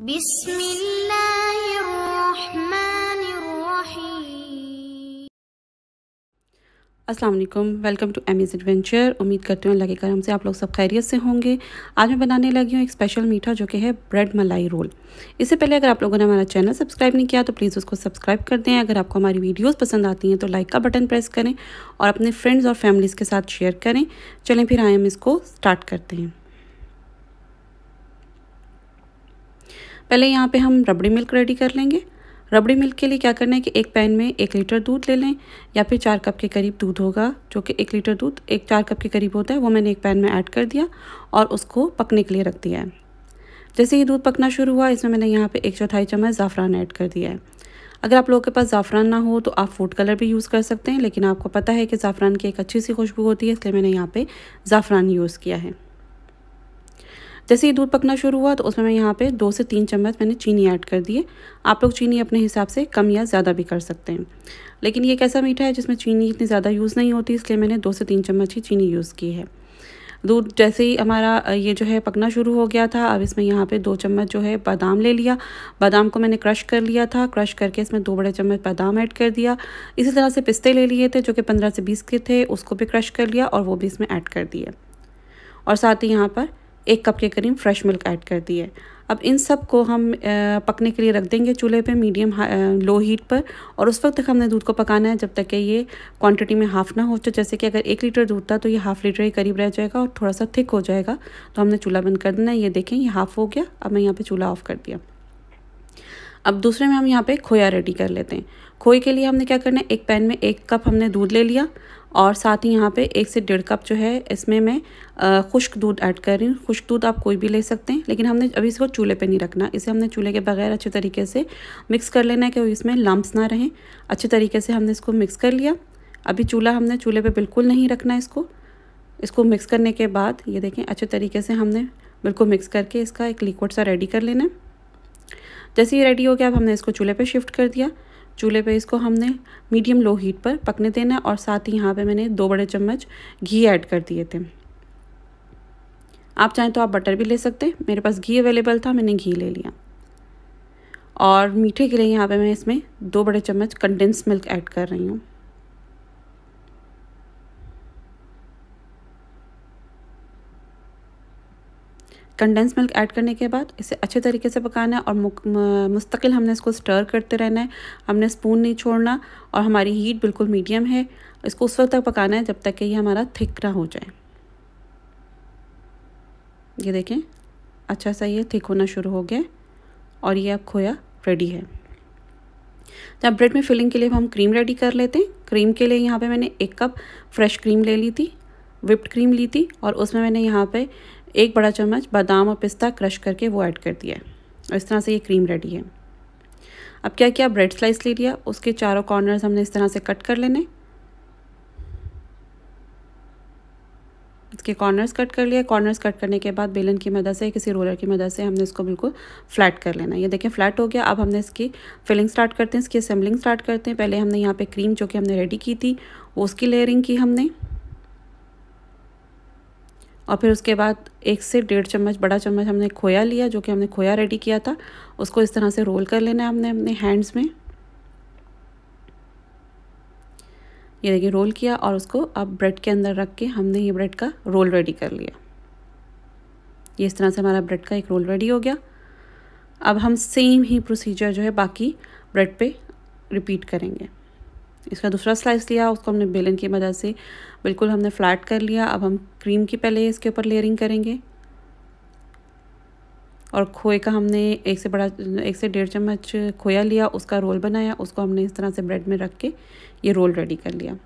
अस्सलाम वालेकुम welcome to एमीज़ adventure उम्मीद करती हूँ अल्लाह के करम से आप लोग सब खैरियत से होंगे आज मैं बनाने लगी हूँ एक स्पेशल मीठा जो कि है ब्रेड मलाई रोल इससे पहले अगर आप लोगों ने हमारा चैनल सब्सक्राइब नहीं किया तो प्लीज़ उसको सब्सक्राइब कर दें अगर आपको हमारी वीडियोस पसंद आती हैं तो लाइक का बटन प्रेस करें और अपने फ्रेंड्स और फैमिलीज़ के साथ शेयर करें चलें फिर आए हम इसको स्टार्ट करते हैं पहले यहाँ पे हम रबड़ी मिल्क रेडी कर लेंगे रबड़ी मिल्क के लिए क्या करना है कि एक पैन में एक लीटर दूध ले लें या फिर चार कप के करीब दूध होगा जो कि एक लीटर दूध एक चार कप के करीब होता है वो मैंने एक पैन में ऐड कर दिया और उसको पकने के लिए रख दिया है जैसे ही दूध पकना शुरू हुआ इसमें मैंने यहाँ पे एक चौथाई चम्मच ज़ाफ़रान ऐड कर दिया है अगर आप लोगों के पास ज़ाफ़रान ना हो तो आप फूड कलर भी यूज़ कर सकते हैं लेकिन आपको पता है कि ज़ाफ़रान की एक अच्छी सी खुशबू होती है इसलिए मैंने यहाँ पे ज़ाफ़रान यूज़ किया है जैसे ही दूध पकना शुरू हुआ तो उसमें मैं यहाँ पे दो से तीन चम्मच मैंने चीनी ऐड कर दिए आप लोग चीनी अपने हिसाब से कम या ज़्यादा भी कर सकते हैं लेकिन ये एक ऐसा मीठा है जिसमें चीनी इतनी ज़्यादा यूज़ नहीं होती इसलिए मैंने दो से तीन चम्मच ही चीनी यूज़ की है दूध जैसे ही हमारा ये जो है पकना शुरू हो गया था अब इसमें यहाँ पे दो चम्मच जो है बादाम ले लिया बादाम को मैंने क्रश कर लिया था क्रश करके इसमें दो बड़े चम्मच बादाम ऐड कर दिया इसी तरह से पिस्ते ले लिए थे जो कि पंद्रह से बीस के थे उसको भी क्रश कर लिया और वो भी इसमें ऐड कर दिया और साथ ही यहाँ पर एक कप के करीब फ्रेश मिल्क ऐड कर दी है अब इन सब को हम पकने के लिए रख देंगे चूल्हे पे मीडियम लो हीट पर और उस वक्त तक हमने दूध को पकाना है जब तक कि ये क्वांटिटी में हाफ़ ना हो तो जैसे कि अगर एक लीटर दूध था तो ये हाफ़ लीटर के करीब रह जाएगा और थोड़ा सा थिक हो जाएगा तो हमने चूल्हा बंद कर देना है ये देखें ये हाफ़ हो गया अब मैं यहाँ पर चूल्हा ऑफ़ कर दिया अब दूसरे में हम यहाँ पे खोया रेडी कर लेते हैं खोए के लिए हमने क्या करना है एक पैन में एक कप हमने दूध ले लिया और साथ ही यहाँ पे एक से डेढ़ कप जो है इसमें मैं खुश्क दूध ऐड कर रही हूँ खुश्क दूध आप कोई भी ले सकते हैं लेकिन हमने अभी इसको चूल्हे पे नहीं रखना इसे हमने चूल्हे के बगैर अच्छे तरीके से मिक्स कर लेना है कि इसमें लम्ब्स ना रहें अच्छे तरीके से हमने इसको मिक्स कर लिया अभी चूल्हा हमने चूल्हे पर बिल्कुल नहीं रखना इसको इसको मिक्स करने के बाद ये देखें अच्छे तरीके से हमने बिल्कुल मिक्स करके इसका एक लिक्विड सा रेडी कर लेना है जैसे ही रेडी हो गया अब हमने इसको चूल्हे पर शिफ्ट कर दिया चूल्हे पे इसको हमने मीडियम लो हीट पर पकने देना है और साथ ही यहाँ पे मैंने दो बड़े चम्मच घी ऐड कर दिए थे आप चाहें तो आप बटर भी ले सकते हैं मेरे पास घी अवेलेबल था मैंने घी ले लिया और मीठे के लिए यहाँ पे मैं इसमें दो बड़े चम्मच कंडेंस मिल्क ऐड कर रही हूँ कंडेंस मिल्क ऐड करने के बाद इसे अच्छे तरीके से पकाना है और मुस्तकिल हमने इसको स्टर करते रहना है हमने स्पून नहीं छोड़ना और हमारी हीट बिल्कुल मीडियम है इसको उस वक्त तक पकाना है जब तक कि ये हमारा थिक ना हो जाए ये देखें अच्छा सा ये थिक होना शुरू हो गया और ये अब खोया रेडी है जब ब्रेड में फिलिंग के लिए हम क्रीम रेडी कर लेते हैं क्रीम के लिए यहाँ पे मैंने एक कप फ्रेश क्रीम ले ली थी विप्ड क्रीम ली थी और उसमें मैंने यहाँ पे एक बड़ा चम्मच बादाम और पिस्ता क्रश करके वो ऐड कर दिया और इस तरह से ये क्रीम रेडी है अब क्या किया ब्रेड स्लाइस ले लिया उसके चारों कॉर्नर्स हमने इस तरह से कट कर लेने इसके कॉर्नर्स कट कर लिए कॉर्नर्स कट करने के बाद बेलन की मदद से किसी रोलर की मदद से हमने इसको बिल्कुल फ्लैट कर लेना ये देखें फ्लैट हो गया अब हमने इसकी फिलिंग स्टार्ट करते हैं इसकी असेंबलिंग स्टार्ट करते हैं पहले हमने यहाँ पे क्रीम जो कि हमने रेडी की थी वो उसकी लेयरिंग की हमने और फिर उसके बाद एक से डेढ़ चम्मच बड़ा चम्मच हमने खोया लिया जो कि हमने खोया रेडी किया था उसको इस तरह से रोल कर लेना है हमने अपने हैंड्स में ये देखिए रोल किया और उसको अब ब्रेड के अंदर रख के हमने ये ब्रेड का रोल रेडी कर लिया ये इस तरह से हमारा ब्रेड का एक रोल रेडी हो गया अब हम सेम ही प्रोसीजर जो है बाकी ब्रेड पे रिपीट करेंगे इसका दूसरा स्लाइस लिया उसको हमने बेलन की मदद से बिल्कुल हमने फ्लैट कर लिया अब हम क्रीम की पहले इसके ऊपर लेयरिंग करेंगे और खोए का हमने एक से बड़ा एक से डेढ़ चम्मच खोया लिया उसका रोल बनाया उसको हमने इस तरह से ब्रेड में रख के ये रोल रेडी कर लिया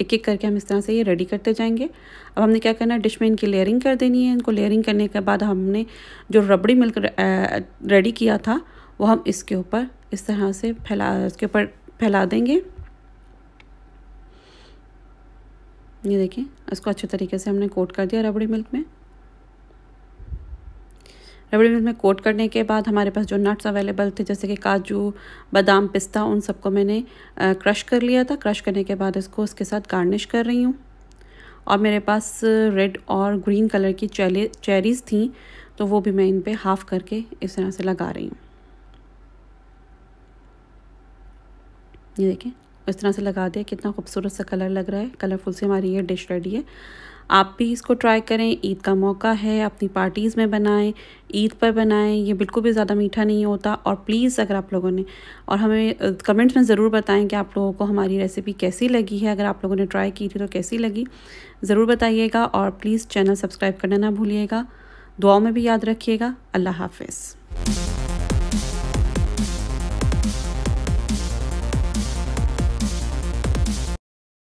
एक एक करके हम इस तरह से ये रेडी करते जाएंगे अब हमने क्या करना है डिश में इनकी लेयरिंग कर देनी है इनको लेयरिंग करने के बाद हमने जो रबड़ी मिल्क रेडी किया था वो हम इसके ऊपर इस तरह से फैला इसके ऊपर फैला देंगे ये देखिए इसको अच्छे तरीके से हमने कोट कर दिया रबड़ी मिल्क में रबड़ी मिल्क में कोट करने के बाद हमारे पास जो नट्स अवेलेबल थे जैसे कि काजू बादाम पिस्ता उन सबको मैंने क्रश कर लिया था क्रश करने के बाद इसको उसके साथ गार्निश कर रही हूँ और मेरे पास रेड और ग्रीन कलर की चेरी चेरीज़ थी तो वो भी मैं इन पर हाफ़ करके इस तरह से लगा रही हूँ ये देखें इस तरह से लगा दिया कितना खूबसूरत सा कलर लग रहा है कलरफुल से हमारी ये डिश रेडी है आप भी इसको ट्राई करें ईद का मौका है अपनी पार्टीज़ में बनाएं ईद पर बनाएं ये बिल्कुल भी ज़्यादा मीठा नहीं होता और प्लीज़ अगर आप लोगों ने और हमें कमेंट्स में ज़रूर बताएं कि आप लोगों को हमारी रेसिपी कैसी लगी है अगर आप लोगों ने ट्राई की थी तो कैसी लगी ज़रूर बताइएगा और प्लीज़ चैनल सब्सक्राइब करना ना भूलिएगा दुआओं में भी याद रखिएगा अल्लाह हाफिज़